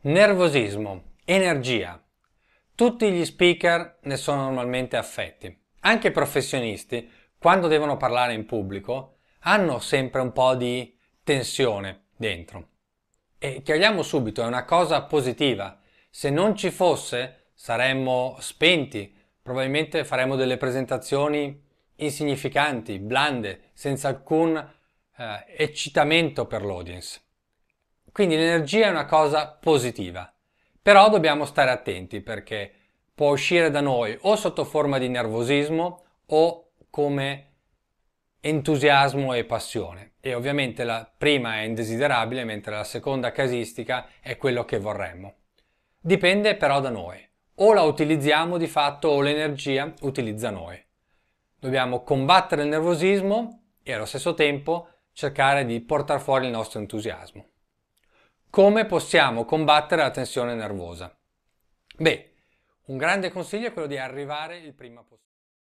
Nervosismo, energia. Tutti gli speaker ne sono normalmente affetti. Anche i professionisti, quando devono parlare in pubblico, hanno sempre un po' di tensione dentro. E chiariamo subito, è una cosa positiva. Se non ci fosse, saremmo spenti, probabilmente faremmo delle presentazioni insignificanti, blande, senza alcun eh, eccitamento per l'audience. Quindi l'energia è una cosa positiva, però dobbiamo stare attenti perché può uscire da noi o sotto forma di nervosismo o come entusiasmo e passione e ovviamente la prima è indesiderabile mentre la seconda casistica è quello che vorremmo. Dipende però da noi, o la utilizziamo di fatto o l'energia utilizza noi. Dobbiamo combattere il nervosismo e allo stesso tempo cercare di portare fuori il nostro entusiasmo. Come possiamo combattere la tensione nervosa? Beh, un grande consiglio è quello di arrivare il prima possibile.